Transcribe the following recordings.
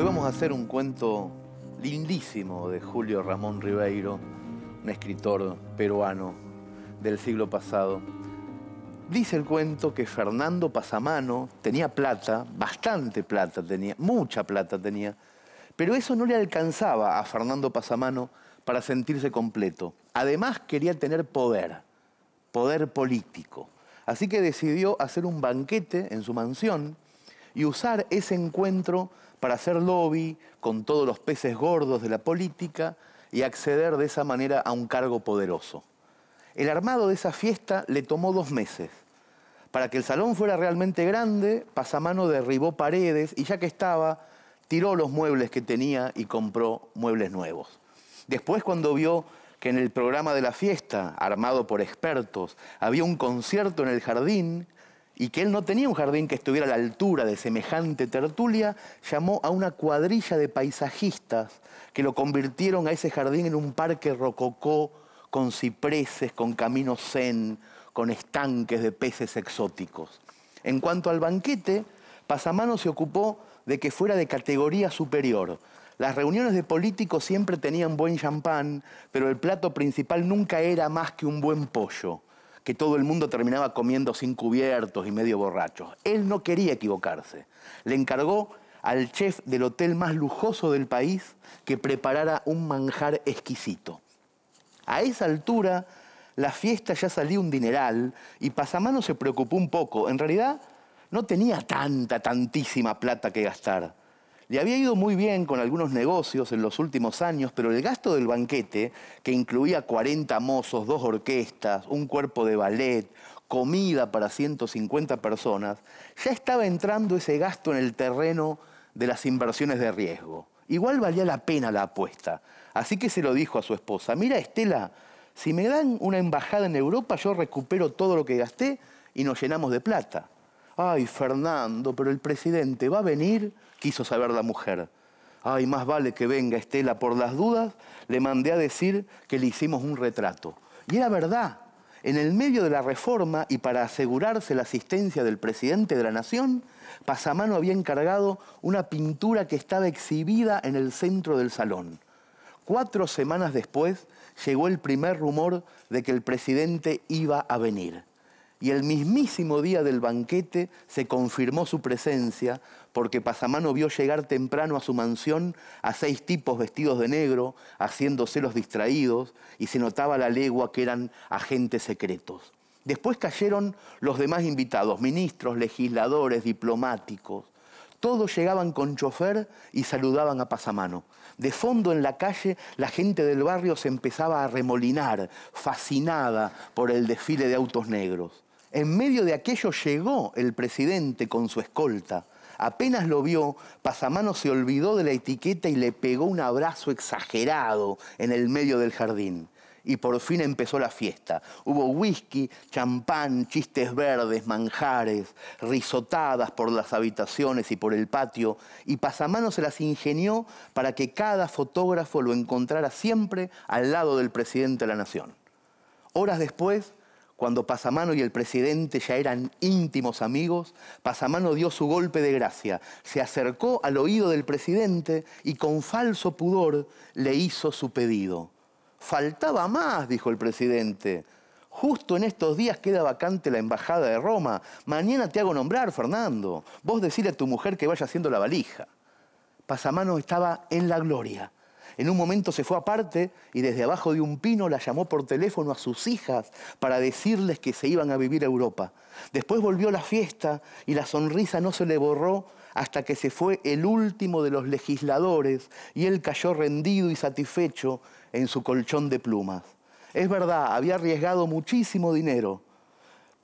Hoy vamos a hacer un cuento lindísimo de Julio Ramón Ribeiro, un escritor peruano del siglo pasado. Dice el cuento que Fernando Pasamano tenía plata, bastante plata tenía, mucha plata tenía, pero eso no le alcanzaba a Fernando Pasamano para sentirse completo. Además quería tener poder, poder político. Así que decidió hacer un banquete en su mansión y usar ese encuentro para hacer lobby con todos los peces gordos de la política y acceder de esa manera a un cargo poderoso. El armado de esa fiesta le tomó dos meses. Para que el salón fuera realmente grande, Pasamano derribó paredes y ya que estaba, tiró los muebles que tenía y compró muebles nuevos. Después cuando vio que en el programa de la fiesta, armado por expertos, había un concierto en el jardín, y que él no tenía un jardín que estuviera a la altura de semejante tertulia, llamó a una cuadrilla de paisajistas que lo convirtieron a ese jardín en un parque rococó con cipreses, con caminos zen, con estanques de peces exóticos. En cuanto al banquete, Pasamano se ocupó de que fuera de categoría superior. Las reuniones de políticos siempre tenían buen champán, pero el plato principal nunca era más que un buen pollo que todo el mundo terminaba comiendo sin cubiertos y medio borrachos. Él no quería equivocarse. Le encargó al chef del hotel más lujoso del país que preparara un manjar exquisito. A esa altura, la fiesta ya salía un dineral y Pasamano se preocupó un poco. En realidad, no tenía tanta, tantísima plata que gastar. Le había ido muy bien con algunos negocios en los últimos años, pero el gasto del banquete, que incluía 40 mozos, dos orquestas, un cuerpo de ballet, comida para 150 personas, ya estaba entrando ese gasto en el terreno de las inversiones de riesgo. Igual valía la pena la apuesta. Así que se lo dijo a su esposa, mira Estela, si me dan una embajada en Europa, yo recupero todo lo que gasté y nos llenamos de plata ay, Fernando, pero el presidente va a venir, quiso saber la mujer. Ay, más vale que venga Estela por las dudas, le mandé a decir que le hicimos un retrato. Y era verdad, en el medio de la reforma y para asegurarse la asistencia del presidente de la Nación, Pasamano había encargado una pintura que estaba exhibida en el centro del salón. Cuatro semanas después llegó el primer rumor de que el presidente iba a venir y el mismísimo día del banquete se confirmó su presencia, porque Pasamano vio llegar temprano a su mansión a seis tipos vestidos de negro, haciéndose los distraídos, y se notaba la legua que eran agentes secretos. Después cayeron los demás invitados, ministros, legisladores, diplomáticos. Todos llegaban con chofer y saludaban a pasamano. De fondo en la calle, la gente del barrio se empezaba a remolinar, fascinada por el desfile de autos negros. En medio de aquello llegó el presidente con su escolta. Apenas lo vio, Pasamano se olvidó de la etiqueta y le pegó un abrazo exagerado en el medio del jardín. Y por fin empezó la fiesta. Hubo whisky, champán, chistes verdes, manjares, risotadas por las habitaciones y por el patio, y Pasamano se las ingenió para que cada fotógrafo lo encontrara siempre al lado del presidente de la Nación. Horas después, cuando Pasamano y el presidente ya eran íntimos amigos, Pasamano dio su golpe de gracia, se acercó al oído del presidente y con falso pudor le hizo su pedido. Faltaba más, dijo el presidente. Justo en estos días queda vacante la embajada de Roma. Mañana te hago nombrar, Fernando. Vos decirle a tu mujer que vaya haciendo la valija. Pasamano estaba en la gloria. En un momento se fue aparte y desde abajo de un pino la llamó por teléfono a sus hijas para decirles que se iban a vivir a Europa. Después volvió la fiesta y la sonrisa no se le borró hasta que se fue el último de los legisladores y él cayó rendido y satisfecho en su colchón de plumas. Es verdad, había arriesgado muchísimo dinero,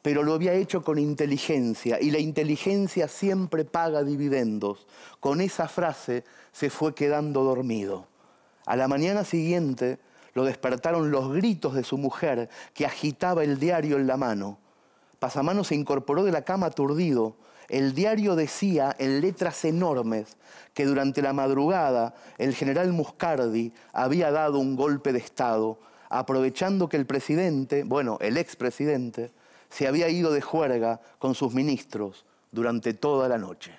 pero lo había hecho con inteligencia y la inteligencia siempre paga dividendos. Con esa frase se fue quedando dormido. A la mañana siguiente lo despertaron los gritos de su mujer, que agitaba el diario en la mano. Pasamano se incorporó de la cama aturdido. El diario decía en letras enormes que durante la madrugada el general Muscardi había dado un golpe de Estado, aprovechando que el presidente, bueno, el expresidente, se había ido de juerga con sus ministros durante toda la noche.